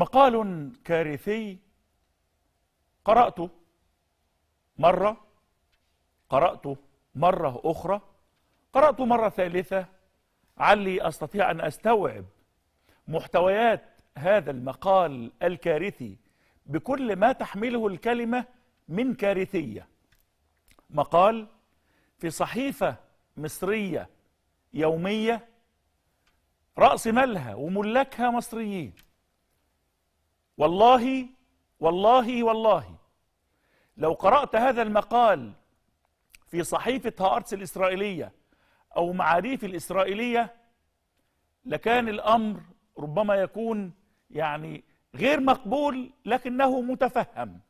مقال كارثي قرأته مرة قرأته مرة أخرى قرأته مرة ثالثة علي أستطيع أن أستوعب محتويات هذا المقال الكارثي بكل ما تحمله الكلمة من كارثية مقال في صحيفة مصرية يومية رأس مالها وملاكها مصريين والله والله والله لو قرأت هذا المقال في صحيفة هارتس الإسرائيلية أو معاريف الإسرائيلية لكان الأمر ربما يكون يعني غير مقبول لكنه متفهم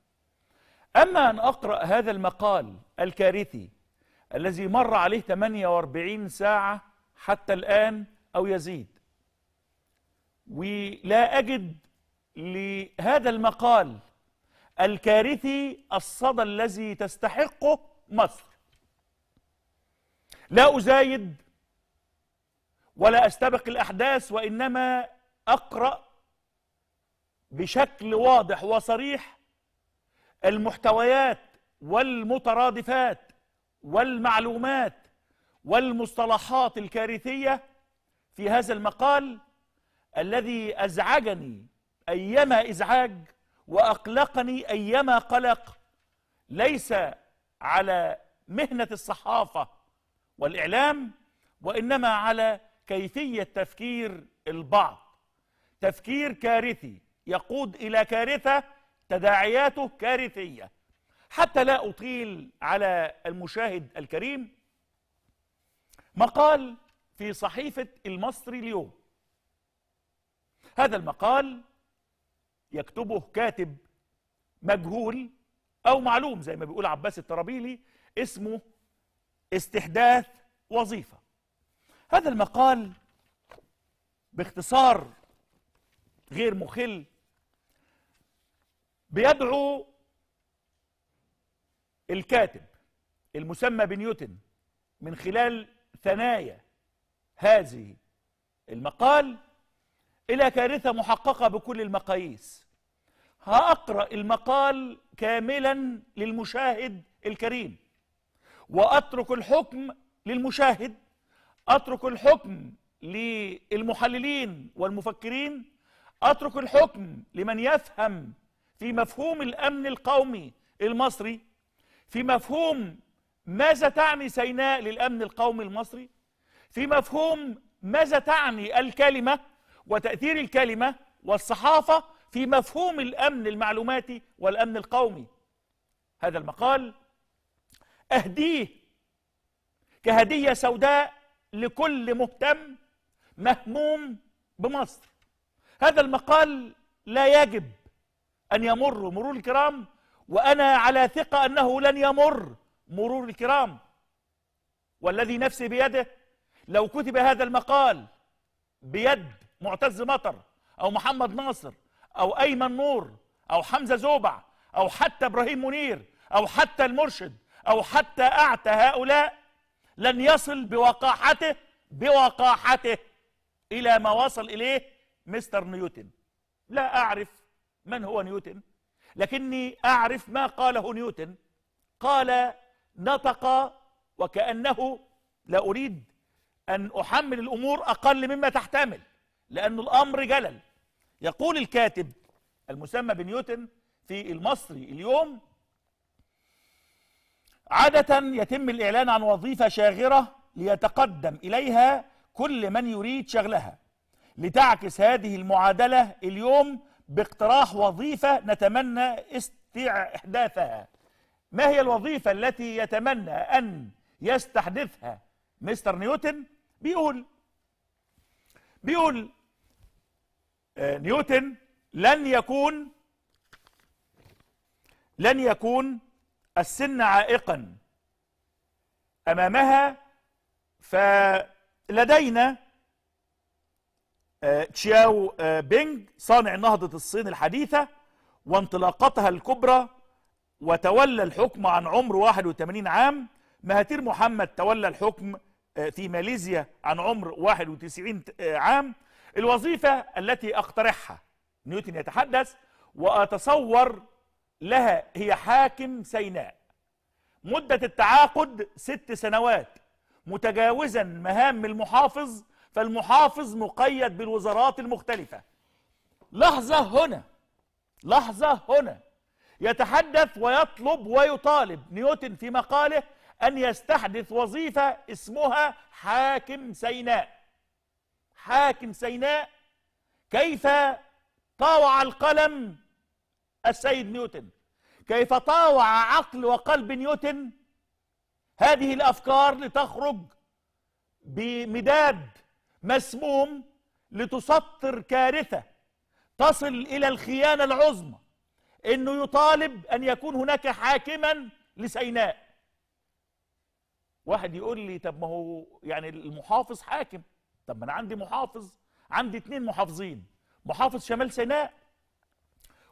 أما أن أقرأ هذا المقال الكارثي الذي مر عليه 48 ساعة حتى الآن أو يزيد ولا أجد لهذا المقال الكارثي الصدى الذي تستحقه مصر لا أزايد ولا أستبق الأحداث وإنما أقرأ بشكل واضح وصريح المحتويات والمترادفات والمعلومات والمصطلحات الكارثية في هذا المقال الذي أزعجني أيما إزعاج وأقلقني أيما قلق ليس على مهنة الصحافة والإعلام وإنما على كيفية تفكير البعض تفكير كارثي يقود إلى كارثة تداعياته كارثية حتى لا أطيل على المشاهد الكريم مقال في صحيفة المصري اليوم هذا المقال يكتبه كاتب مجهول أو معلوم زي ما بيقول عباس الترابيلي اسمه استحداث وظيفة هذا المقال باختصار غير مخل بيدعو الكاتب المسمى بنيوتن من خلال ثنايا هذه المقال الى كارثه محققه بكل المقاييس هأقرأ المقال كاملا للمشاهد الكريم وأترك الحكم للمشاهد أترك الحكم للمحللين والمفكرين أترك الحكم لمن يفهم في مفهوم الأمن القومي المصري في مفهوم ماذا تعني سيناء للأمن القومي المصري في مفهوم ماذا تعني الكلمة وتأثير الكلمة والصحافة في مفهوم الأمن المعلوماتي والأمن القومي هذا المقال أهديه كهدية سوداء لكل مهتم مهموم بمصر هذا المقال لا يجب أن يمر مرور الكرام وأنا على ثقة أنه لن يمر مرور الكرام والذي نفسي بيده لو كتب هذا المقال بيد معتز مطر أو محمد ناصر أو أيمن نور أو حمزة زوبع أو حتى إبراهيم منير أو حتى المرشد أو حتى أعتى هؤلاء لن يصل بوقاحته بوقاحته إلى ما وصل إليه مستر نيوتن لا أعرف من هو نيوتن لكني أعرف ما قاله نيوتن قال نطق وكأنه لا أريد أن أحمل الأمور أقل مما تحتمل لأن الأمر جلل يقول الكاتب المسمى بنيوتن في المصري اليوم عادة يتم الإعلان عن وظيفة شاغرة ليتقدم إليها كل من يريد شغلها لتعكس هذه المعادلة اليوم باقتراح وظيفة نتمنى استحداثها ما هي الوظيفة التي يتمنى أن يستحدثها مستر نيوتن بيقول بيقول آه، نيوتن لن يكون لن يكون السن عائقا امامها فلدينا آه، تشياو آه، بينج صانع نهضه الصين الحديثه وانطلاقتها الكبرى وتولى الحكم عن عمر 81 عام مهاتير محمد تولى الحكم في ماليزيا عن عمر 91 عام الوظيفة التي أقترحها نيوتن يتحدث وأتصور لها هي حاكم سيناء مدة التعاقد ست سنوات متجاوزا مهام المحافظ فالمحافظ مقيد بالوزارات المختلفة لحظة هنا لحظة هنا يتحدث ويطلب ويطالب نيوتن في مقاله أن يستحدث وظيفة اسمها حاكم سيناء حاكم سيناء كيف طاوع القلم السيد نيوتن كيف طاوع عقل وقلب نيوتن هذه الافكار لتخرج بمداد مسموم لتسطر كارثه تصل الى الخيانه العظمى انه يطالب ان يكون هناك حاكما لسيناء واحد يقول لي طب ما هو يعني المحافظ حاكم طب ما انا عندي محافظ عندي اثنين محافظين محافظ شمال سيناء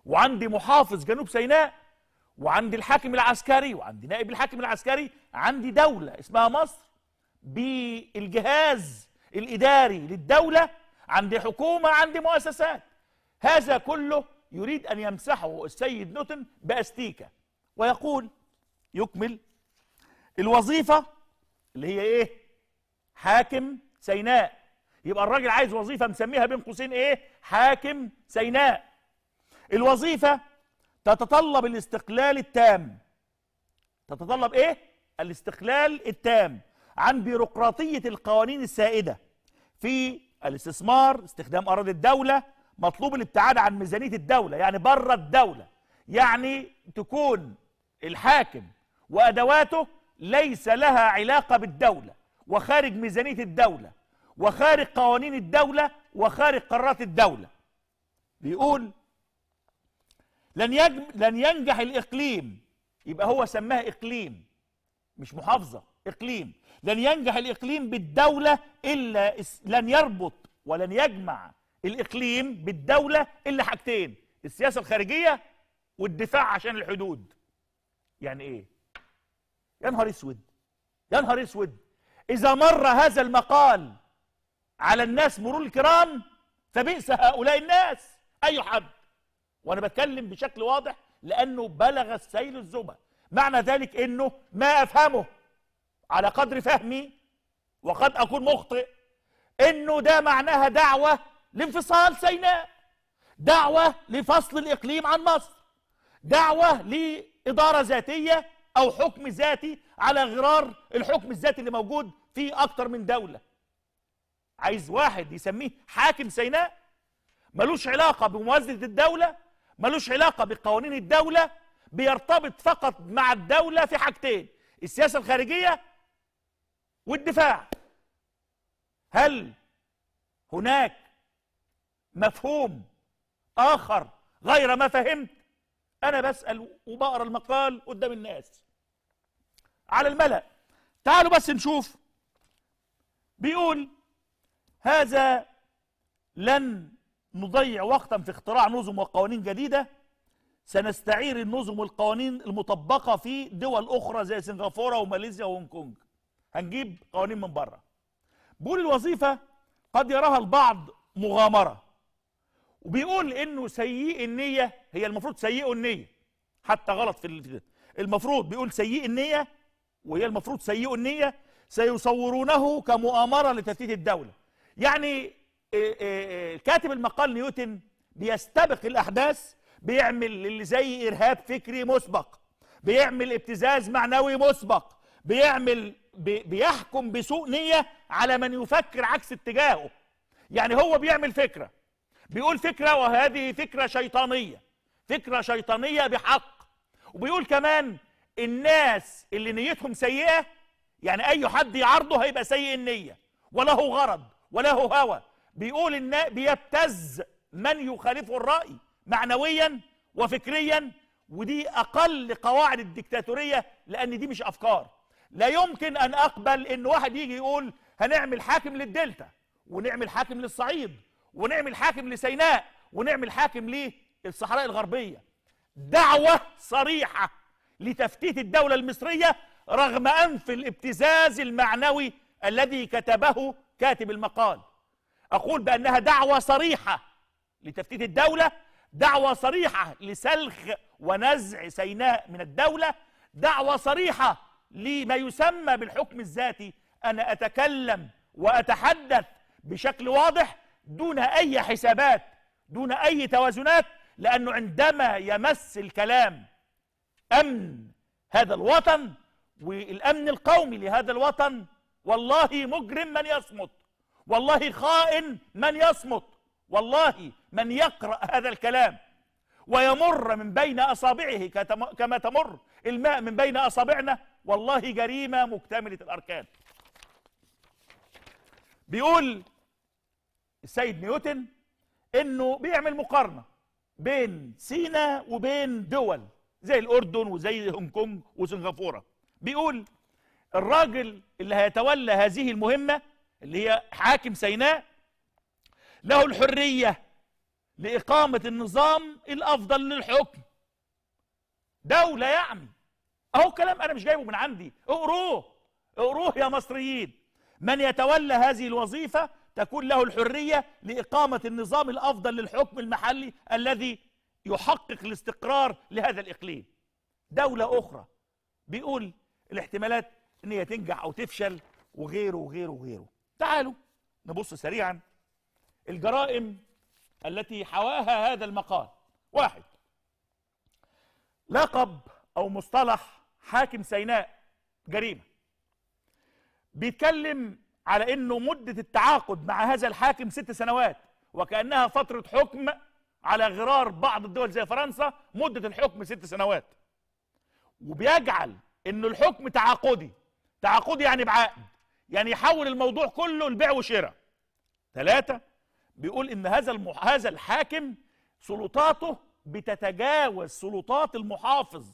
وعندي محافظ جنوب سيناء وعندي الحاكم العسكري وعندي نائب الحاكم العسكري عندي دولة اسمها مصر بالجهاز الإداري للدولة عندي حكومة عندي مؤسسات هذا كله يريد أن يمسحه السيد نوتن بأستيكة ويقول يكمل الوظيفة اللي هي إيه حاكم سيناء يبقى الراجل عايز وظيفه مسميها بين قوسين ايه حاكم سيناء الوظيفه تتطلب الاستقلال التام تتطلب ايه الاستقلال التام عن بيروقراطيه القوانين السائده في الاستثمار استخدام اراضي الدوله مطلوب الابتعاد عن ميزانيه الدوله يعني بره الدوله يعني تكون الحاكم وادواته ليس لها علاقه بالدوله وخارج ميزانيه الدوله وخارج قوانين الدولة وخارج قرارات الدولة بيقول لن, يجب لن ينجح الإقليم يبقى هو سماها إقليم مش محافظة إقليم لن ينجح الإقليم بالدولة إلا لن يربط ولن يجمع الإقليم بالدولة إلا حاجتين السياسة الخارجية والدفاع عشان الحدود يعني إيه؟ يا نهار أسود يا نهار أسود إذا مر هذا المقال على الناس مرور الكرام فبئس هؤلاء الناس أي حد وأنا بتكلم بشكل واضح لأنه بلغ السيل الزبا معنى ذلك أنه ما أفهمه على قدر فهمي وقد أكون مخطئ أنه ده معناها دعوة لانفصال سيناء دعوة لفصل الإقليم عن مصر دعوة لإدارة ذاتية أو حكم ذاتي على غرار الحكم الذاتي اللي موجود في أكتر من دولة عايز واحد يسميه حاكم سيناء ملوش علاقة بموازنة الدولة ملوش علاقة بقوانين الدولة بيرتبط فقط مع الدولة في حاجتين السياسة الخارجية والدفاع هل هناك مفهوم آخر غير ما فهمت أنا بسأل وبقرأ المقال قدام الناس على الملأ تعالوا بس نشوف بيقول هذا لن نضيع وقتا في اختراع نظم وقوانين جديدة سنستعير النظم والقوانين المطبقة في دول أخرى زي سنغافورة وماليزيا وهونج كونج هنجيب قوانين من بره بيقول الوظيفة قد يراها البعض مغامرة وبيقول إنه سيء النية هي المفروض سيء النية حتى غلط في المفروض بيقول سيء النية وهي المفروض سيء النية سيصورونه كمؤامرة لتفتيت الدولة يعني إيه، إيه، إيه، كاتب المقال نيوتن بيستبق الأحداث بيعمل اللي زي إرهاب فكري مسبق بيعمل ابتزاز معنوي مسبق بيعمل بيحكم بسوء نية على من يفكر عكس اتجاهه يعني هو بيعمل فكرة بيقول فكرة وهذه فكرة شيطانية فكرة شيطانية بحق وبيقول كمان الناس اللي نيتهم سيئة يعني أي حد يعارضه هيبقى سيء النية وله غرض وله هوى بيقول ان بيبتز من يخالفه الراي معنويا وفكريا ودي اقل قواعد الدكتاتوريه لان دي مش افكار لا يمكن ان اقبل ان واحد يجي يقول هنعمل حاكم للدلتا ونعمل حاكم للصعيد ونعمل حاكم لسيناء ونعمل حاكم للصحراء الغربيه دعوه صريحه لتفتيت الدوله المصريه رغم انف الابتزاز المعنوي الذي كتبه كاتب المقال أقول بأنها دعوة صريحة لتفتيت الدولة دعوة صريحة لسلخ ونزع سيناء من الدولة دعوة صريحة لما يسمى بالحكم الذاتي أنا أتكلم وأتحدث بشكل واضح دون أي حسابات دون أي توازنات لأنه عندما يمس الكلام أمن هذا الوطن والأمن القومي لهذا الوطن والله مجرم من يصمت والله خائن من يصمت والله من يقرأ هذا الكلام ويمر من بين أصابعه كما تمر الماء من بين أصابعنا والله جريمة مكتملة الأركان بيقول السيد نيوتن انه بيعمل مقارنه بين سينا وبين دول زي الاردن وزي هونج كونج وسنغافوره بيقول الراجل اللي هيتولى هذه المهمة اللي هي حاكم سيناء له الحرية لإقامة النظام الأفضل للحكم دولة يعني أهو كلام أنا مش جايبه من عندي اقروه اقروه يا مصريين من يتولى هذه الوظيفة تكون له الحرية لإقامة النظام الأفضل للحكم المحلي الذي يحقق الاستقرار لهذا الإقليم دولة أخرى بيقول الاحتمالات ان هي تنجح او تفشل وغيره وغيره وغيره تعالوا نبص سريعا الجرائم التي حواها هذا المقال واحد لقب او مصطلح حاكم سيناء جريمه بيتكلم على انه مده التعاقد مع هذا الحاكم ست سنوات وكانها فتره حكم على غرار بعض الدول زي فرنسا مده الحكم ست سنوات وبيجعل ان الحكم تعاقدي تعاقد يعني بعقد يعني يحول الموضوع كله لبيع وشراء ثلاثة بيقول إن هذا المح... هذا الحاكم سلطاته بتتجاوز سلطات المحافظ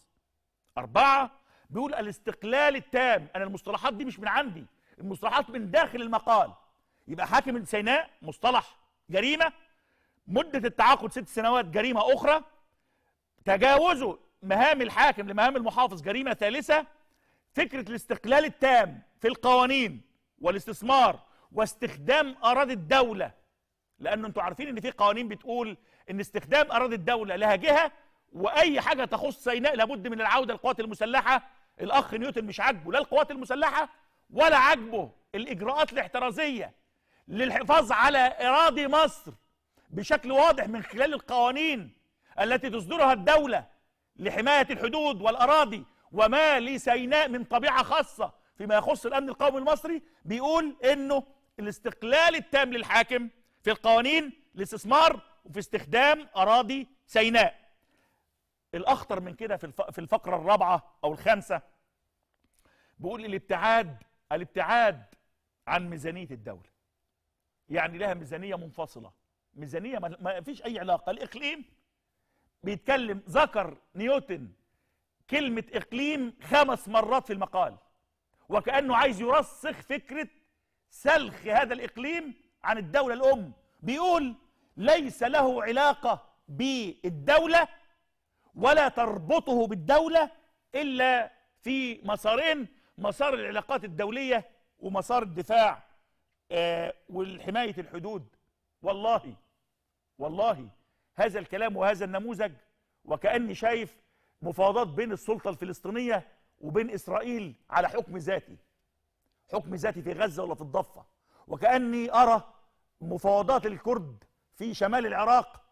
أربعة بيقول الاستقلال التام أنا المصطلحات دي مش من عندي المصطلحات من داخل المقال يبقى حاكم سيناء مصطلح جريمة مدة التعاقد ست سنوات جريمة أخرى تجاوزه مهام الحاكم لمهام المحافظ جريمة ثالثة فكرة الاستقلال التام في القوانين والاستثمار واستخدام أراضي الدولة لانه أنتوا عارفين إن في قوانين بتقول إن استخدام أراضي الدولة لها جهة وأي حاجة تخص سيناء لابد من العودة للقوات المسلحة الأخ نيوتن مش عاجبه لا القوات المسلحة ولا عاجبه الإجراءات الاحترازية للحفاظ على أراضي مصر بشكل واضح من خلال القوانين التي تصدرها الدولة لحماية الحدود والأراضي وما لسيناء من طبيعة خاصة فيما يخص الأمن القومي المصري بيقول إنه الاستقلال التام للحاكم في القوانين الاستثمار وفي استخدام أراضي سيناء الأخطر من كده في الفقرة الرابعة أو الخامسة بيقول الابتعاد الابتعاد عن ميزانية الدولة يعني لها ميزانية منفصلة ميزانية ما فيش أي علاقة الإقليم بيتكلم ذكر نيوتن كلمة إقليم خمس مرات في المقال وكأنه عايز يرسخ فكرة سلخ هذا الإقليم عن الدولة الأم بيقول ليس له علاقة بالدولة ولا تربطه بالدولة إلا في مسارين مسار العلاقات الدولية ومسار الدفاع آه والحماية الحدود والله والله هذا الكلام وهذا النموذج وكأني شايف مفاوضات بين السلطه الفلسطينيه وبين اسرائيل على حكم ذاتي حكم ذاتي في غزه ولا في الضفه وكاني ارى مفاوضات الكرد في شمال العراق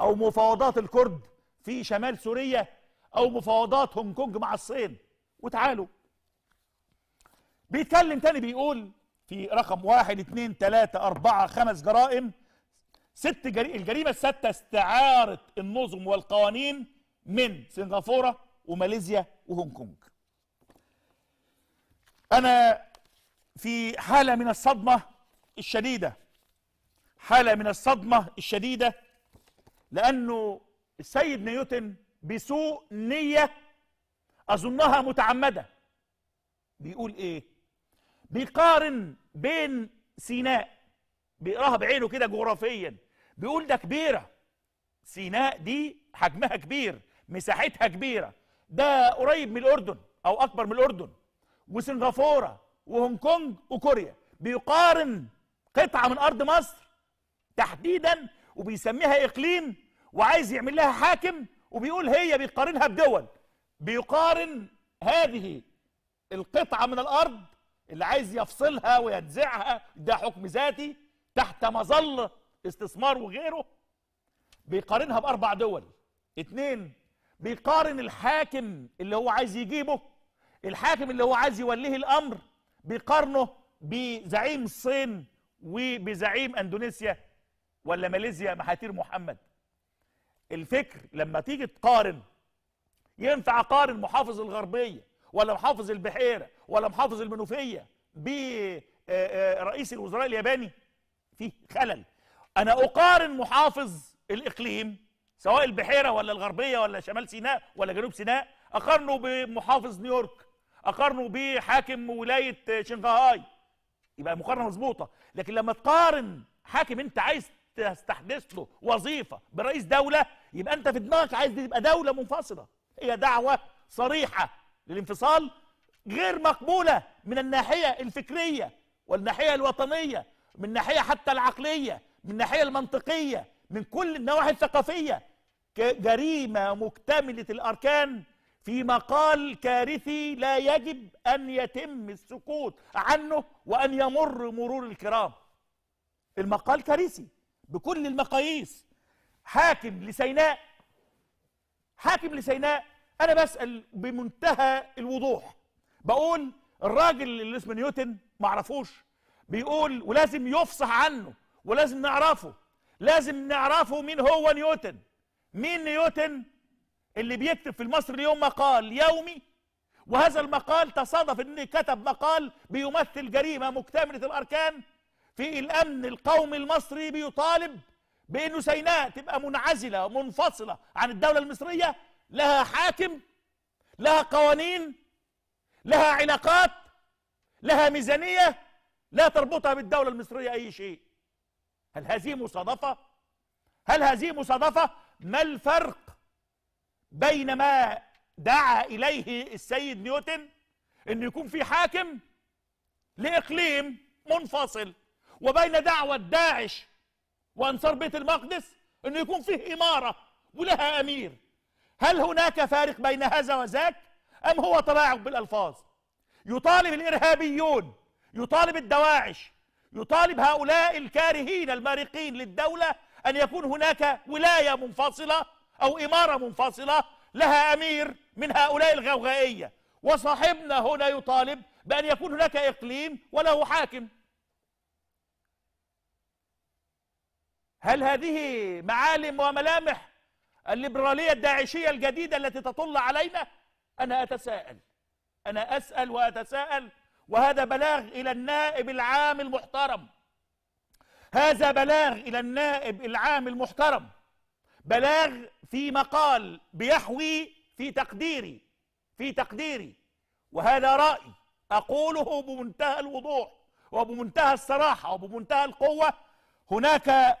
او مفاوضات الكرد في شمال سوريا او مفاوضات هونج كونج مع الصين وتعالوا بيتكلم تاني بيقول في رقم واحد اثنين ثلاثة اربعة خمس جرائم ست جري... الجريمة الستة استعارة النظم والقوانين من سنغافوره وماليزيا وهونج كونج انا في حاله من الصدمه الشديده حاله من الصدمه الشديده لانه السيد نيوتن بسوء نيه اظنها متعمده بيقول ايه بيقارن بين سيناء بيقراها بعينه كده جغرافيا بيقول ده كبيره سيناء دي حجمها كبير مساحتها كبيره ده قريب من الاردن او اكبر من الاردن وسنغافوره وهونج كونج وكوريا بيقارن قطعه من ارض مصر تحديدا وبيسميها اقليم وعايز يعمل لها حاكم وبيقول هي بيقارنها بدول بيقارن هذه القطعه من الارض اللي عايز يفصلها وينزعها ده حكم ذاتي تحت مظله استثمار وغيره بيقارنها باربع دول اتنين بيقارن الحاكم اللي هو عايز يجيبه الحاكم اللي هو عايز يوليه الامر بيقارنه بزعيم الصين وبزعيم اندونيسيا ولا ماليزيا محاتير محمد الفكر لما تيجي تقارن ينفع اقارن محافظ الغربيه ولا محافظ البحيره ولا محافظ المنوفيه برئيس آه، آه، الوزراء الياباني فيه خلل انا اقارن محافظ الاقليم سواء البحيره ولا الغربيه ولا شمال سيناء ولا جنوب سيناء اقارنه بمحافظ نيويورك اقارنه بحاكم ولايه شنغهاي يبقى مقارنه مظبوطه لكن لما تقارن حاكم انت عايز تستحدث له وظيفه برئيس دوله يبقى انت في دماغك عايز تبقى دوله منفصله هي دعوه صريحه للانفصال غير مقبوله من الناحيه الفكريه والناحيه الوطنيه من الناحيه حتى العقليه من الناحيه المنطقيه من كل النواحي الثقافية جريمة مكتملة الأركان في مقال كارثي لا يجب أن يتم السكوت عنه وأن يمر مرور الكرام المقال كارثي بكل المقاييس حاكم لسيناء حاكم لسيناء أنا بسأل بمنتهى الوضوح بقول الراجل اللي اسمه نيوتن معرفوش بيقول ولازم يفصح عنه ولازم نعرفه لازم نعرفه مين هو نيوتن مين نيوتن اللي بيكتب في المصري اليوم مقال يومي وهذا المقال تصادف ان كتب مقال بيمثل جريمة مكتملة الاركان في الامن القومي المصري بيطالب بانه سيناء تبقى منعزلة ومنفصلة عن الدولة المصرية لها حاكم لها قوانين لها علاقات لها ميزانية لا تربطها بالدولة المصرية اي شيء هل هذه مصادفة؟ هل هذه مصادفة؟ ما الفرق بين ما دعا إليه السيد نيوتن أن يكون في حاكم لإقليم منفصل وبين دعوة داعش وأنصار بيت المقدس أن يكون فيه إمارة ولها أمير هل هناك فارق بين هذا وذاك أم هو تلاعب بالألفاظ يطالب الإرهابيون يطالب الدواعش يطالب هؤلاء الكارهين المارقين للدولة أن يكون هناك ولاية منفصلة أو إمارة منفصلة لها أمير من هؤلاء الغوغائية وصاحبنا هنا يطالب بأن يكون هناك إقليم وله حاكم هل هذه معالم وملامح الليبرالية الداعشية الجديدة التي تطل علينا؟ أنا أتساءل أنا أسأل وأتساءل وهذا بلاغ إلى النائب العام المحترم هذا بلاغ إلى النائب العام المحترم بلاغ في مقال بيحوي في تقديري في تقديري وهذا رأي أقوله بمنتهى الوضوح وبمنتهى الصراحة وبمنتهى القوة هناك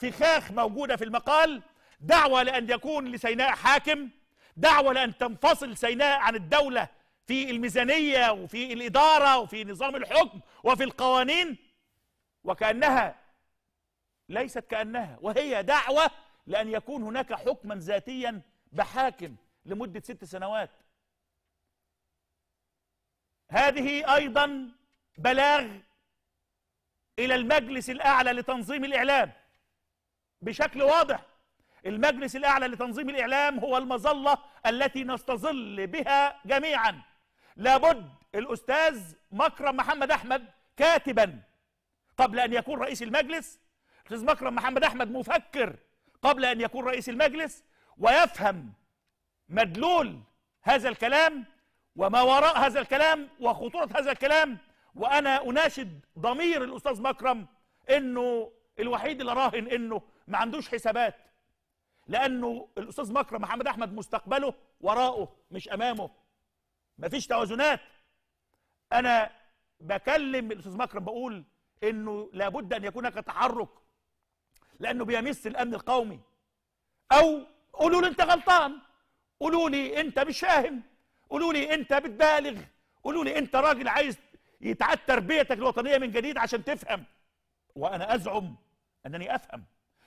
فخاخ موجودة في المقال دعوة لأن يكون لسيناء حاكم دعوة لأن تنفصل سيناء عن الدولة في الميزانية وفي الإدارة وفي نظام الحكم وفي القوانين وكأنها ليست كأنها وهي دعوة لأن يكون هناك حكما ذاتيا بحاكم لمدة ست سنوات هذه أيضا بلاغ إلى المجلس الأعلى لتنظيم الإعلام بشكل واضح المجلس الأعلى لتنظيم الإعلام هو المظلة التي نستظل بها جميعا لابد الأستاذ مكرم محمد أحمد كاتبا قبل أن يكون رئيس المجلس الأستاذ مكرم محمد أحمد مفكر قبل أن يكون رئيس المجلس ويفهم مدلول هذا الكلام وما وراء هذا الكلام وخطورة هذا الكلام وأنا أناشد ضمير الأستاذ مكرم إنه الوحيد اللي راهن إنه ما عندوش حسابات لأنه الأستاذ مكرم محمد أحمد مستقبله وراءه مش أمامه مفيش توازنات انا بكلم الاستاذ مكرم بقول انه لابد ان يكون هناك تحرك لانه بيمس الامن القومي او قولوا لي انت غلطان قولوا لي انت مش فاهم قولوا لي انت بتبالغ قولوا لي انت راجل عايز يتعاد تربيتك الوطنيه من جديد عشان تفهم وانا ازعم انني افهم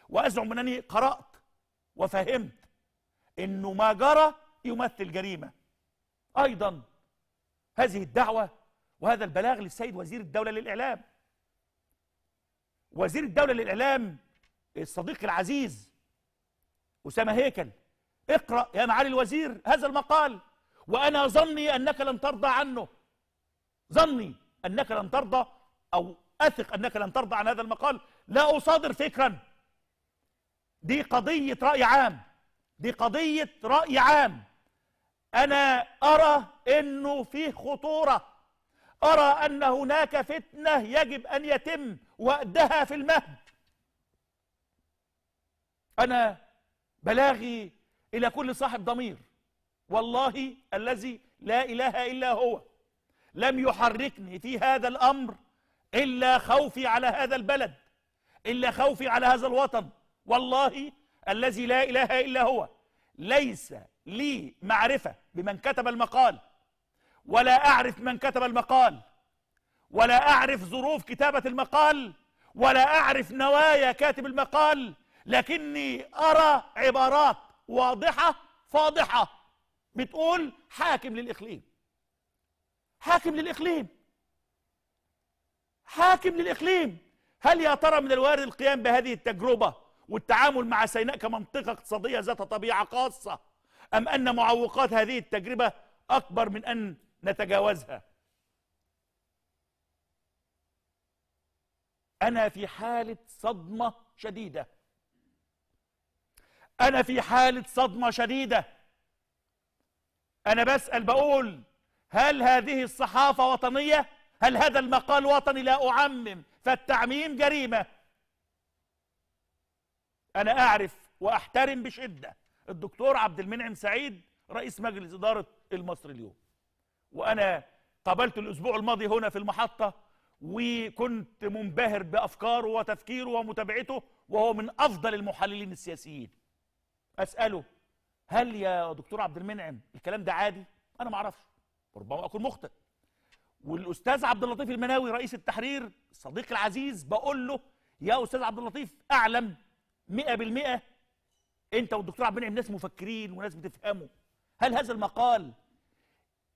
وازعم انني قرات وفهمت انه ما جرى يمثل جريمه أيضا هذه الدعوة وهذا البلاغ للسيد وزير الدولة للإعلام وزير الدولة للإعلام الصديق العزيز أسامة هيكل اقرأ يا معالي الوزير هذا المقال وأنا ظني أنك لن ترضى عنه ظني أنك لن ترضى أو أثق أنك لن ترضى عن هذا المقال لا أصادر فكرا دي قضية رأي عام دي قضية رأي عام انا ارى انه في خطوره ارى ان هناك فتنه يجب ان يتم وأدها في المهد انا بلاغي الى كل صاحب ضمير والله الذي لا اله الا هو لم يحركني في هذا الامر الا خوفي على هذا البلد الا خوفي على هذا الوطن والله الذي لا اله الا هو ليس لي معرفة بمن كتب المقال ولا أعرف من كتب المقال ولا أعرف ظروف كتابة المقال ولا أعرف نوايا كاتب المقال لكني أرى عبارات واضحة فاضحة بتقول حاكم للإقليم حاكم للإقليم حاكم للإقليم هل يا ترى من الوارد القيام بهذه التجربة والتعامل مع سيناء كمنطقة اقتصادية ذات طبيعة خاصة أم أن معوقات هذه التجربة أكبر من أن نتجاوزها أنا في حالة صدمة شديدة أنا في حالة صدمة شديدة أنا بسأل بقول هل هذه الصحافة وطنية؟ هل هذا المقال وطني؟ لا أعمم فالتعميم جريمة أنا أعرف وأحترم بشدة الدكتور عبد المنعم سعيد رئيس مجلس إدارة المصري اليوم وأنا قابلته الأسبوع الماضي هنا في المحطة وكنت منبهر بأفكاره وتفكيره ومتابعته وهو من أفضل المحللين السياسيين أسأله هل يا دكتور عبد المنعم الكلام ده عادي؟ أنا ما أعرفش ربما أكون مخطئ والأستاذ عبد اللطيف المناوي رئيس التحرير الصديق العزيز بقول له يا أستاذ عبد اللطيف أعلم 100% انت والدكتور عبد المنعم ناس مفكرين وناس بتفهموا هل هذا المقال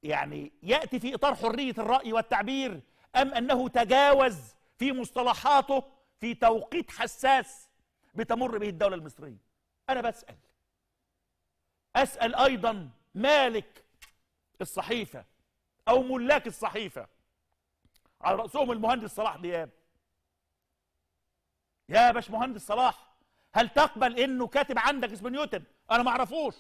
يعني ياتي في اطار حريه الراي والتعبير ام انه تجاوز في مصطلحاته في توقيت حساس بتمر به الدوله المصريه انا بسال اسال ايضا مالك الصحيفه او ملاك الصحيفه على راسهم المهندس صلاح دياب يا باشمهندس صلاح هل تقبل انه كاتب عندك اسم نيوتن انا ما اعرفوش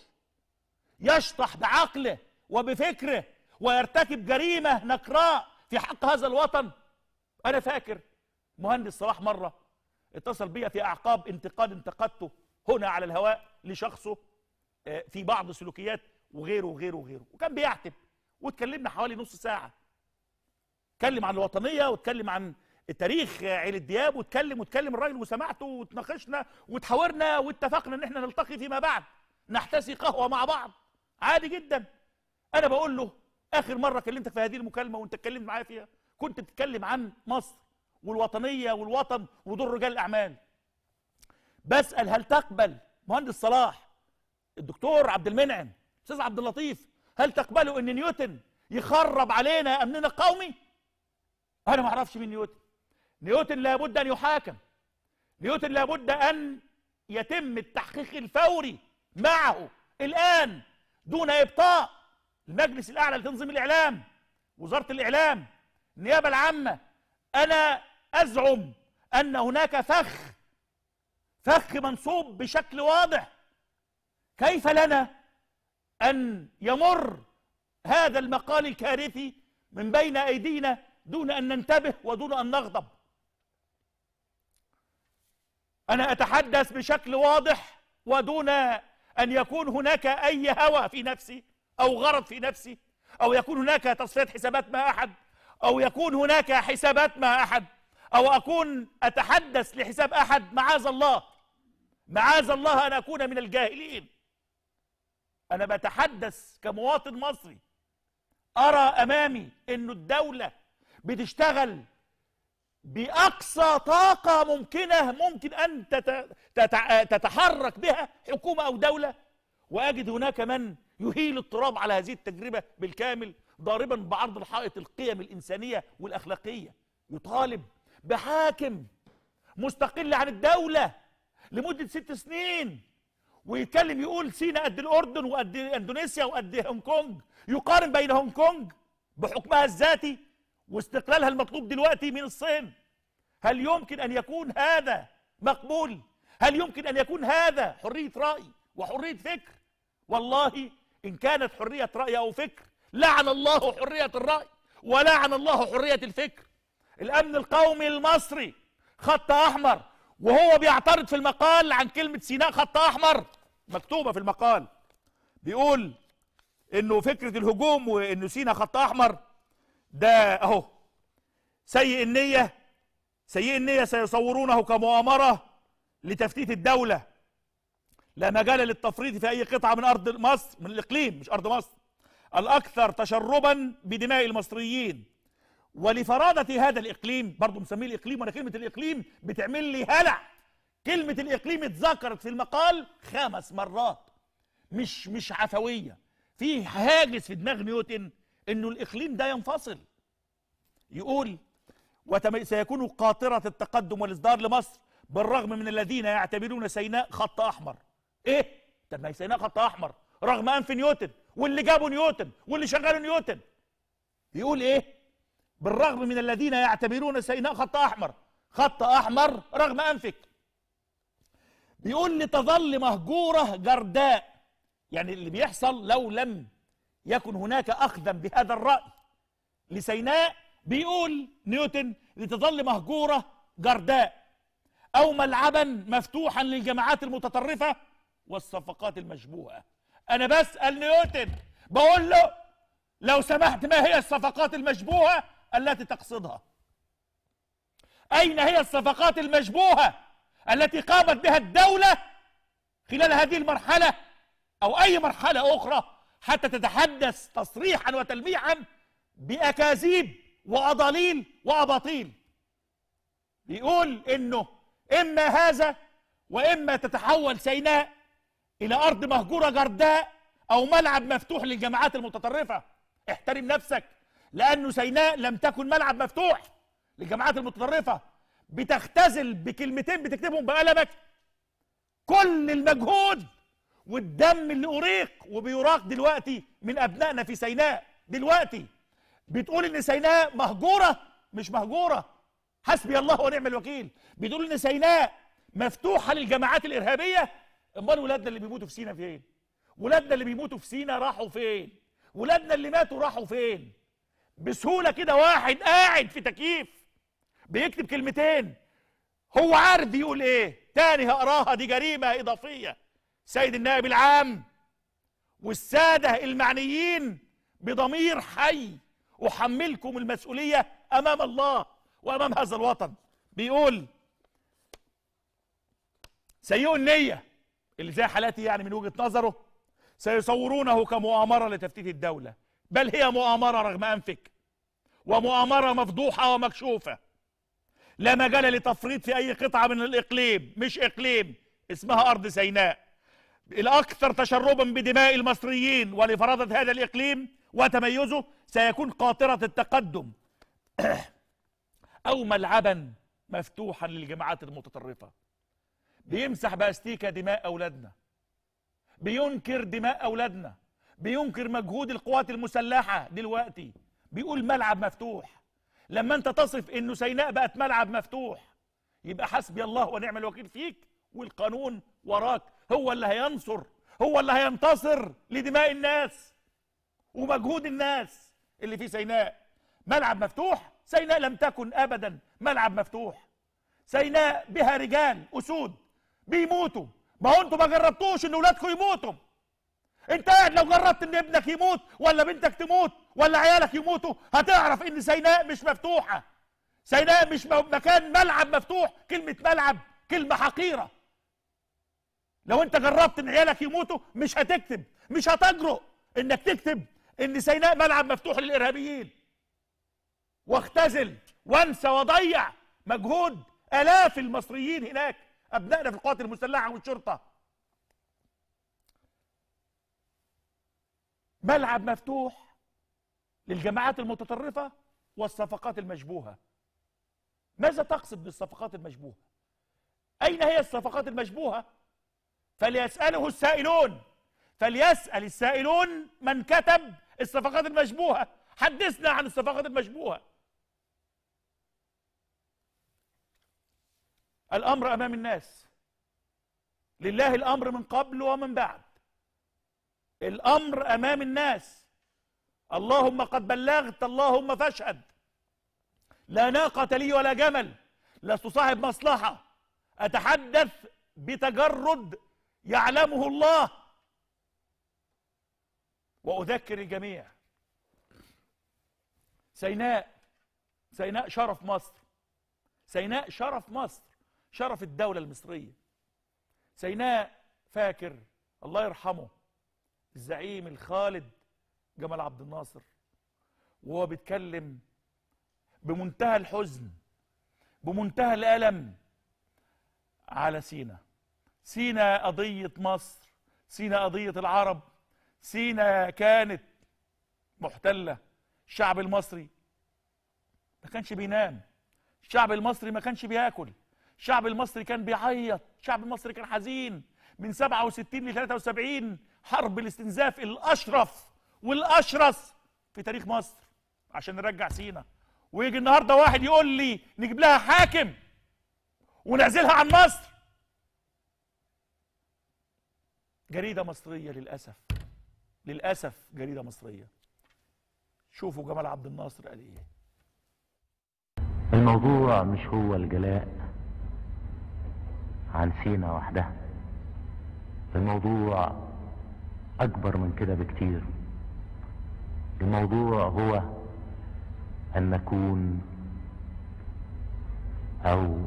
يشطح بعقله وبفكره ويرتكب جريمه نكراء في حق هذا الوطن انا فاكر مهندس صلاح مره اتصل بي في اعقاب انتقاد انتقدته هنا على الهواء لشخصه آه، في بعض سلوكيات وغيره وغيره وغيره وكان بيعتب واتكلمنا حوالي نص ساعه اتكلم عن الوطنيه واتكلم عن تاريخ عيلة دياب وتكلم وتكلم الراجل وسمعته وتناقشنا وتحاورنا واتفقنا ان احنا نلتقي فيما بعد نحتسي قهوه مع بعض عادي جدا انا بقول له اخر مره كلمتك في هذه المكالمه وانت اتكلمت معايا فيها كنت بتتكلم عن مصر والوطنيه والوطن ودور رجال الاعمال بسال هل تقبل مهندس صلاح الدكتور عبد المنعم الاستاذ عبد اللطيف هل تقبلوا ان نيوتن يخرب علينا امننا القومي انا ما اعرفش مين نيوتن نيوتن لابد أن يحاكم نيوتن لابد أن يتم التحقيق الفوري معه الآن دون إبطاء المجلس الأعلى لتنظيم الإعلام وزارة الإعلام النيابة العامة أنا أزعم أن هناك فخ فخ منصوب بشكل واضح كيف لنا أن يمر هذا المقال الكارثي من بين أيدينا دون أن ننتبه ودون أن نغضب انا اتحدث بشكل واضح ودون ان يكون هناك اي هوى في نفسي او غرض في نفسي او يكون هناك تصفيه حسابات مع احد او يكون هناك حسابات مع احد او اكون اتحدث لحساب احد معاذ الله معاذ الله ان اكون من الجاهلين انا بتحدث كمواطن مصري ارى امامي انه الدوله بتشتغل باقصى طاقه ممكنه ممكن ان تتحرك بها حكومه او دوله واجد هناك من يهيل التراب على هذه التجربه بالكامل ضاربا بعرض الحائط القيم الانسانيه والاخلاقيه يطالب بحاكم مستقل عن الدوله لمده ست سنين ويتكلم يقول سينا قد الاردن وقد اندونيسيا وقد هونج كونج يقارن بين هونج كونج بحكمها الذاتي واستقلالها المطلوب دلوقتي من الصين هل يمكن أن يكون هذا مقبول هل يمكن أن يكون هذا حرية رأي وحرية فكر والله إن كانت حرية رأي أو فكر لعن الله حرية الرأي ولعن الله حرية الفكر الأمن القومي المصري خط أحمر وهو بيعترض في المقال عن كلمة سيناء خط أحمر مكتوبة في المقال بيقول إنه فكرة الهجوم وإنه سيناء خط أحمر ده اهو سيء النية سيء النية سيصورونه كمؤامرة لتفتيت الدولة لا مجال للتفريط في أي قطعة من أرض مصر من الإقليم مش أرض مصر الأكثر تشربا بدماء المصريين ولفرادة هذا الإقليم برضه مسميه الإقليم وأنا كلمة الإقليم بتعمل لي هلع كلمة الإقليم اتذكرت في المقال خمس مرات مش مش عفوية في هاجس في دماغ نيوتن انه الاقليم ده ينفصل يقول سيكون قاطره التقدم والاصدار لمصر بالرغم من الذين يعتبرون سيناء خط احمر ايه طب ما هي سيناء خط احمر رغم انف نيوتن واللي جابوا نيوتن واللي شغلوا نيوتن يقول ايه بالرغم من الذين يعتبرون سيناء خط احمر خط احمر رغم انفك بيقول لتظل مهجوره جرداء يعني اللي بيحصل لو لم يكن هناك أخذا بهذا الرأي لسيناء بيقول نيوتن لتظل مهجورة جرداء أو ملعبا مفتوحا للجماعات المتطرفة والصفقات المشبوهة أنا بسأل نيوتن بقول له لو سمحت ما هي الصفقات المشبوهة التي تقصدها أين هي الصفقات المشبوهة التي قامت بها الدولة خلال هذه المرحلة أو أي مرحلة أخرى حتى تتحدث تصريحا وتلميحا باكاذيب واضاليل واباطيل بيقول انه اما هذا واما تتحول سيناء الى ارض مهجوره جرداء او ملعب مفتوح للجماعات المتطرفه احترم نفسك لانه سيناء لم تكن ملعب مفتوح للجماعات المتطرفه بتختزل بكلمتين بتكتبهم بقلمك كل المجهود والدم اللي أريق وبيراق دلوقتي من أبنائنا في سيناء دلوقتي بتقول إن سيناء مهجورة مش مهجورة حسبي الله ونعم الوكيل بتقول إن سيناء مفتوحة للجماعات الإرهابية أمال ولادنا اللي بيموتوا في سينا فين؟ ولادنا اللي بيموتوا في سينا راحوا فين؟ ولادنا اللي ماتوا راحوا فين؟ بسهولة كده واحد قاعد في تكييف بيكتب كلمتين هو عارف يقول ايه تاني هقراها دي جريمة إضافية سيد النائب العام والساده المعنيين بضمير حي احملكم المسؤوليه امام الله وامام هذا الوطن بيقول سيئ النيه اللي زي حالاتي يعني من وجهه نظره سيصورونه كمؤامره لتفتيت الدوله بل هي مؤامره رغم انفك ومؤامره مفضوحه ومكشوفه لا مجال لتفريط في اي قطعه من الاقليم مش اقليم اسمها ارض سيناء الأكثر تشربا بدماء المصريين ولفرادة هذا الإقليم وتميزه سيكون قاطرة التقدم أو ملعبا مفتوحا للجماعات المتطرفة بيمسح باستيكة دماء أولادنا بينكر دماء أولادنا بينكر مجهود القوات المسلحة دلوقتي بيقول ملعب مفتوح لما أنت تصف إنه سيناء بقت ملعب مفتوح يبقى حسبي الله ونعم الوكيل فيك والقانون وراك هو اللي هينصر هو اللي هينتصر لدماء الناس ومجهود الناس اللي في سيناء ملعب مفتوح سيناء لم تكن ابدا ملعب مفتوح سيناء بها رجال اسود بيموتوا ما هو انتوا ما جربتوش ان اولادكم يموتوا انت قاعد لو جربت ان ابنك يموت ولا بنتك تموت ولا عيالك يموتوا هتعرف ان سيناء مش مفتوحه سيناء مش مكان ملعب مفتوح كلمه ملعب كلمه حقيره لو انت جربت ان عيالك يموتوا مش هتكتب مش هتجرؤ انك تكتب ان سيناء ملعب مفتوح للارهابيين واختزل وانسى واضيع مجهود الاف المصريين هناك ابنائنا في القوات المسلحه والشرطه ملعب مفتوح للجماعات المتطرفه والصفقات المشبوهه ماذا تقصد بالصفقات المشبوهه اين هي الصفقات المشبوهه فليسأله السائلون فليسأل السائلون من كتب الصفقات المشبوهة حدثنا عن الصفقات المشبوهة الأمر أمام الناس لله الأمر من قبل ومن بعد الأمر أمام الناس اللهم قد بلغت اللهم فاشهد لا ناقة لي ولا جمل لست صاحب مصلحة أتحدث بتجرد يعلمه الله واذكر الجميع سيناء سيناء شرف مصر سيناء شرف مصر شرف الدوله المصريه سيناء فاكر الله يرحمه الزعيم الخالد جمال عبد الناصر وهو بيتكلم بمنتهى الحزن بمنتهى الالم على سينا سينا قضية مصر سينا قضية العرب سينا كانت محتلة الشعب المصري ما كانش بينام الشعب المصري ما كانش بياكل الشعب المصري كان بيعيط الشعب المصري كان حزين من 67 ل 73 حرب الاستنزاف الاشرف والاشرس في تاريخ مصر عشان نرجع سينا ويجي النهارده واحد يقول لي نجيب لها حاكم ونعزلها عن مصر جريدة مصرية للأسف للأسف جريدة مصرية شوفوا جمال عبد الناصر قال إيه الموضوع مش هو الجلاء عن سينا وحدها الموضوع أكبر من كده بكتير الموضوع هو أن نكون أو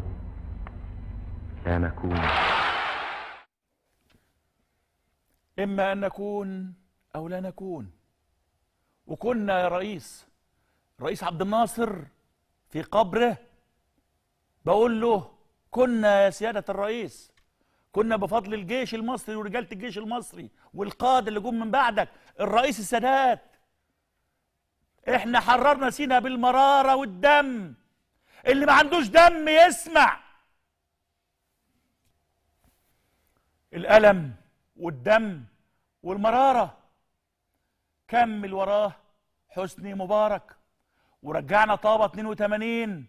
لا نكون إما أن نكون أو لا نكون وكنا يا رئيس رئيس عبد الناصر في قبره بقول له كنا يا سيادة الرئيس كنا بفضل الجيش المصري ورجالة الجيش المصري والقادة اللي جم من بعدك الرئيس السادات احنا حررنا سينا بالمرارة والدم اللي ما عندوش دم يسمع الألم والدم والمرارة كمل وراه حسني مبارك ورجعنا طابة 82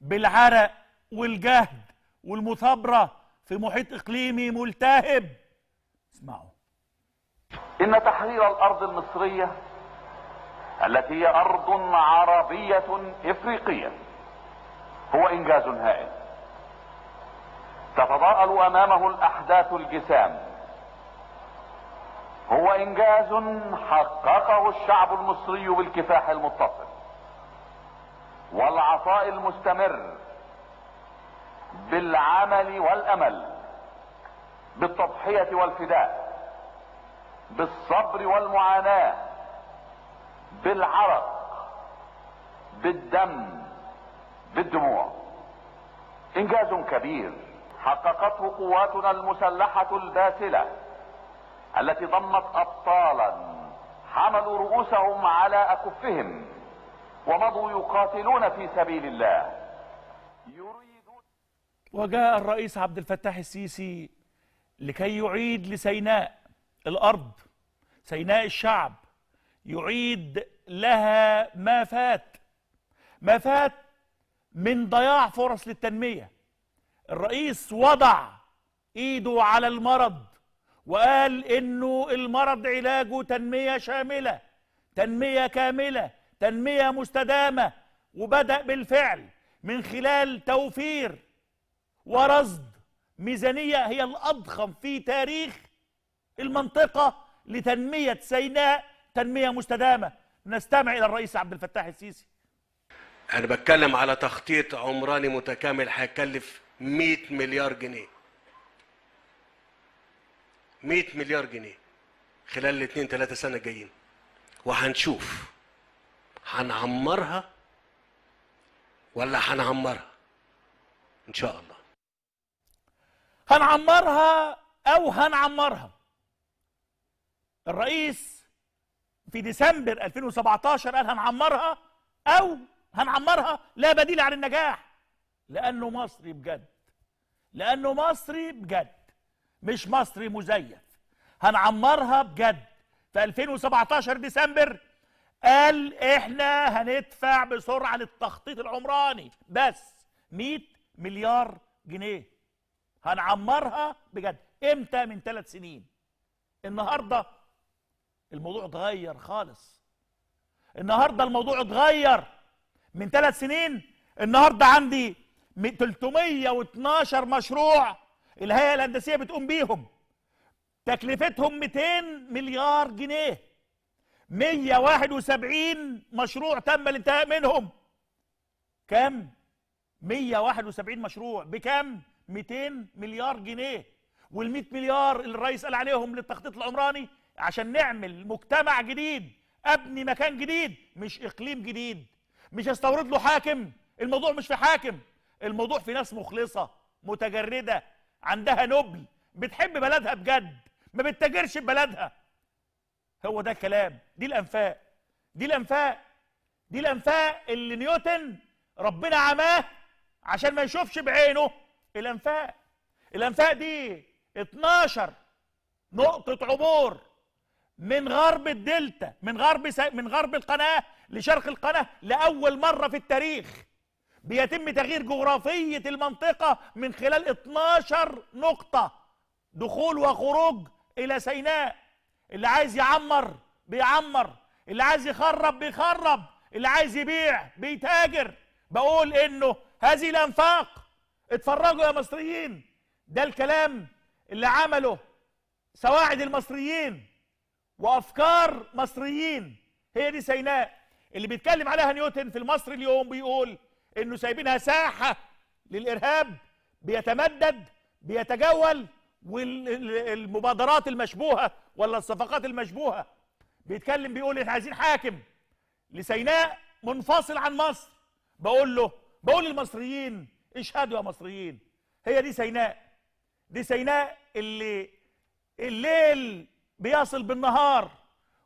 بالعرق والجهد والمثابرة في محيط إقليمي ملتهب اسمعوا إن تحرير الأرض المصرية التي هي أرض عربية إفريقية هو إنجاز هائل تتضاءل أمامه الأحداث الجسام هو انجاز حققه الشعب المصري بالكفاح المتصل والعطاء المستمر بالعمل والامل بالتضحية والفداء بالصبر والمعاناة بالعرق بالدم بالدموع انجاز كبير حققته قواتنا المسلحة الباسلة التي ضمت ابطالا حملوا رؤوسهم على اكفهم ومضوا يقاتلون في سبيل الله وجاء الرئيس عبد الفتاح السيسي لكي يعيد لسيناء الارض سيناء الشعب يعيد لها ما فات ما فات من ضياع فرص للتنميه الرئيس وضع ايده على المرض وقال انه المرض علاجه تنميه شامله تنميه كامله تنميه مستدامه وبدا بالفعل من خلال توفير ورصد ميزانيه هي الاضخم في تاريخ المنطقه لتنميه سيناء تنميه مستدامه نستمع الى الرئيس عبد الفتاح السيسي انا بتكلم على تخطيط عمراني متكامل هيكلف 100 مليار جنيه 100 مليار جنيه خلال الاثنين ثلاثة سنة جايين وهنشوف هنعمرها ولا هنعمرها ان شاء الله هنعمرها او هنعمرها الرئيس في ديسمبر 2017 قال هنعمرها او هنعمرها لا بديل عن النجاح لانه مصري بجد لانه مصري بجد مش مصري مزيف هنعمرها بجد في 2017 ديسمبر قال احنا هندفع بسرعه للتخطيط العمراني بس 100 مليار جنيه هنعمرها بجد امتى من ثلاث سنين النهارده الموضوع اتغير خالص النهارده الموضوع اتغير من ثلاث سنين النهارده عندي 312 مشروع الهيئه الهندسيه بتقوم بيهم تكلفتهم 200 مليار جنيه 171 مشروع تم الانتهاء منهم كم 171 مشروع بكم 200 مليار جنيه وال100 مليار اللي الرئيس قال عليهم للتخطيط العمراني عشان نعمل مجتمع جديد ابني مكان جديد مش اقليم جديد مش استورد له حاكم الموضوع مش في حاكم الموضوع في ناس مخلصه متجرده عندها نبل بتحب بلدها بجد ما بتتاجرش ببلدها هو ده الكلام دي الانفاق دي الانفاق دي الانفاق اللي نيوتن ربنا عماه عشان ما يشوفش بعينه الانفاق الانفاق دي 12 نقطة عبور من غرب الدلتا من غرب من غرب القناة لشرق القناة لأول مرة في التاريخ بيتم تغيير جغرافية المنطقة من خلال 12 نقطة دخول وخروج إلى سيناء اللي عايز يعمر بيعمر اللي عايز يخرب بيخرب اللي عايز يبيع بيتاجر بقول انه هذه الانفاق اتفرجوا يا مصريين ده الكلام اللي عمله سواعد المصريين وافكار مصريين هي دي سيناء اللي بيتكلم عليها نيوتن في المصري اليوم بيقول انه سايبينها ساحه للارهاب بيتمدد بيتجول والمبادرات المشبوهه ولا الصفقات المشبوهه بيتكلم بيقول احنا عايزين حاكم لسيناء منفصل عن مصر بقول له بقول للمصريين اشهدوا يا مصريين هي دي سيناء دي سيناء اللي الليل بيصل بالنهار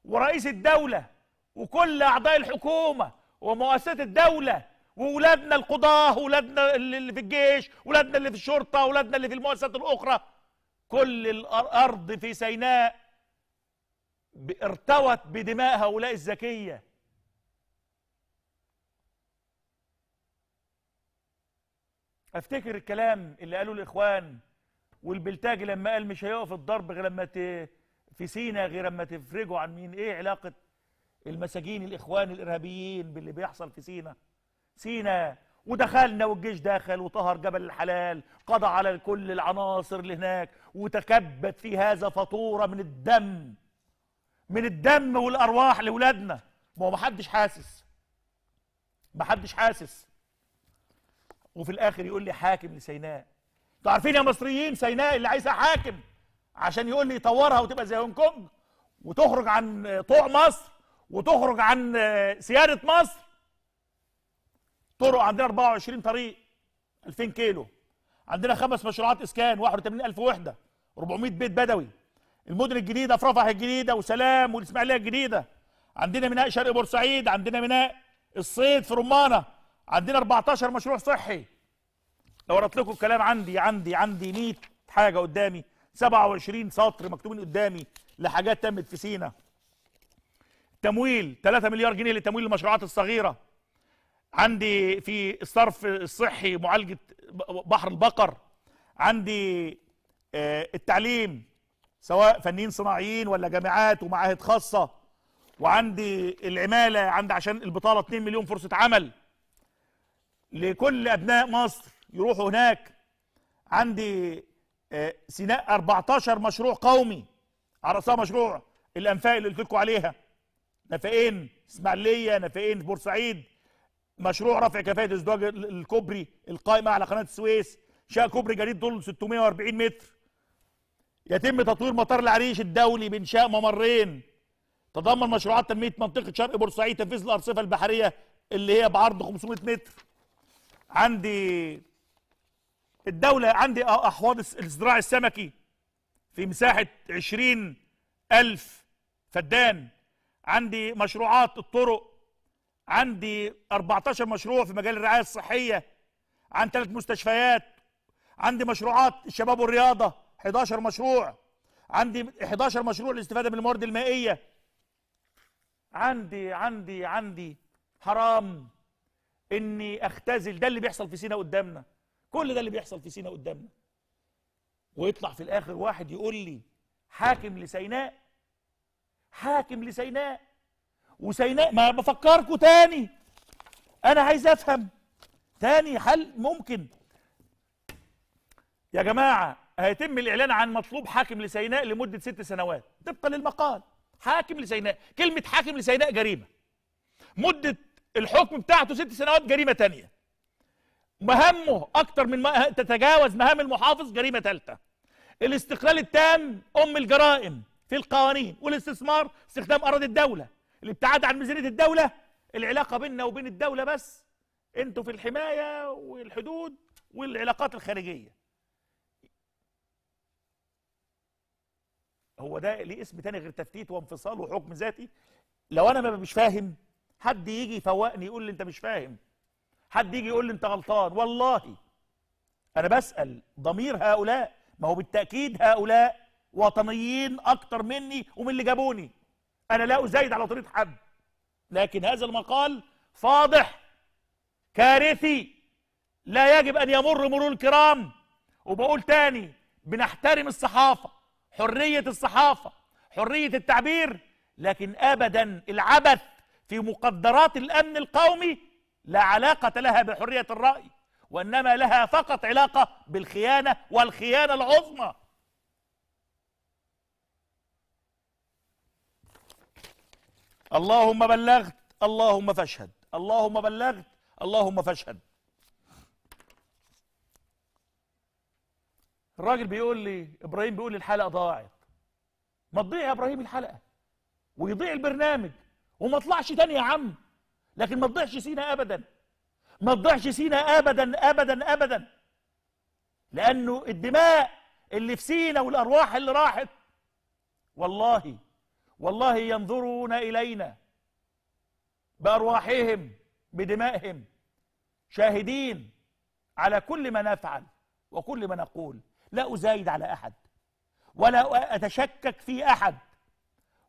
ورئيس الدوله وكل اعضاء الحكومه ومؤسسات الدوله واولادنا القضاه واولادنا اللي في الجيش واولادنا اللي في الشرطه واولادنا اللي في المؤسسات الاخرى كل الارض في سيناء ارتوت بدماء هؤلاء الزكيه افتكر الكلام اللي قاله الاخوان والبلتاجي لما قال مش هيقف الضرب غير لما في سينا غير لما تفرجوا عن مين ايه علاقه المساجين الاخوان الارهابيين باللي بيحصل في سينا سينا ودخلنا والجيش دخل وطهر جبل الحلال قضى على كل العناصر اللي هناك وتكبت في هذا فطورة من الدم من الدم والأرواح لأولادنا ما هو محدش حاسس محدش حاسس وفي الآخر يقول لي حاكم لسيناء انتوا عارفين يا مصريين سيناء اللي عايزها حاكم عشان يقول لي يطورها وتبقى زي هونج كونج وتخرج عن طوع مصر وتخرج عن آه، سيادة مصر طرق عندنا 24 طريق 2000 كيلو عندنا خمس مشروعات اسكان 81000 وحده 400 بيت بدوي المدن الجديده في رفح الجديده وسلام والاسماعيليه الجديده عندنا ميناء شرق بورسعيد عندنا ميناء الصيد في رمانه عندنا 14 مشروع صحي لو قريت لكم الكلام عندي عندي عندي 100 حاجه قدامي 27 سطر مكتوبين قدامي لحاجات تمت في سينا تمويل 3 مليار جنيه لتمويل المشروعات الصغيره عندي في الصرف الصحي معالجة بحر البقر عندي آه، التعليم سواء فنيين صناعيين ولا جامعات ومعاهد خاصة وعندي العمالة عندي عشان البطالة 2 مليون فرصة عمل لكل أبناء مصر يروحوا هناك عندي آه، سيناء 14 مشروع قومي عرسها مشروع الأنفاق اللي قلت لكم عليها نفقين إسماعيلية نفقين بورسعيد مشروع رفع كفاءه ازدواج الكوبري القائمه على قناه السويس شاء كوبري جديد طول 640 متر يتم تطوير مطار العريش الدولي بانشاء ممرين تضمن مشروعات تنميه منطقه شرق بورسعيد تنفيذ الارصفه البحريه اللي هي بعرض 500 متر عندي الدوله عندي احواض الزراع السمكي في مساحه 20000 فدان عندي مشروعات الطرق عندي 14 مشروع في مجال الرعايه الصحيه عن ثلاث مستشفيات عندي مشروعات الشباب والرياضه 11 مشروع عندي 11 مشروع للاستفاده من الموارد المائيه عندي عندي عندي حرام اني اختزل ده اللي بيحصل في سينا قدامنا كل ده اللي بيحصل في سينا قدامنا ويطلع في الاخر واحد يقول لي حاكم لسيناء حاكم لسيناء وسيناء ما بفكركم تاني انا عايز افهم تاني هل ممكن يا جماعه هيتم الاعلان عن مطلوب حاكم لسيناء لمده ست سنوات طبقا للمقال حاكم لسيناء كلمه حاكم لسيناء جريمه مده الحكم بتاعته ست سنوات جريمه تانية مهمه اكتر من ما تتجاوز مهام المحافظ جريمه ثالثه الاستقلال التام ام الجرائم في القوانين والاستثمار استخدام اراضي الدوله الابتعاد عن ميزانيه الدوله العلاقه بيننا وبين الدوله بس انتوا في الحمايه والحدود والعلاقات الخارجيه هو ده ليه اسم تاني غير تفتيت وانفصال وحكم ذاتي لو انا ما مش فاهم حد يجي يفوقني يقول لي انت مش فاهم حد يجي يقول لي انت غلطان والله انا بسال ضمير هؤلاء ما هو بالتاكيد هؤلاء وطنيين اكتر مني ومن اللي جابوني أنا لا أزايد على طريق حد لكن هذا المقال فاضح كارثي لا يجب أن يمر مرور الكرام وبقول تاني بنحترم الصحافة حرية الصحافة حرية التعبير لكن أبدا العبث في مقدرات الأمن القومي لا علاقة لها بحرية الرأي وإنما لها فقط علاقة بالخيانة والخيانة العظمى اللهم بلغت اللهم فاشهد اللهم بلغت اللهم فاشهد الراجل بيقول لي ابراهيم بيقول لي الحلقه ضاعت ما تضيع يا ابراهيم الحلقه ويضيع البرنامج وما اطلعش تاني يا عم لكن ما تضيعش سينا ابدا ما تضيعش سينا ابدا ابدا ابدا لانه الدماء اللي في سينا والارواح اللي راحت والله والله ينظرون إلينا بأرواحهم بدمائهم شاهدين على كل ما نفعل وكل ما نقول لا أزايد على أحد ولا أتشكك في أحد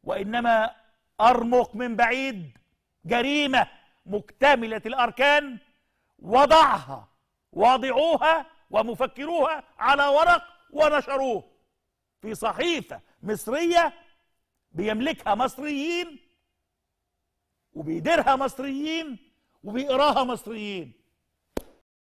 وإنما أرمق من بعيد جريمة مكتملة الأركان وضعها واضعوها ومفكروها على ورق ونشروه في صحيفة مصرية بيملكها مصريين وبيديرها مصريين وبيقراها مصريين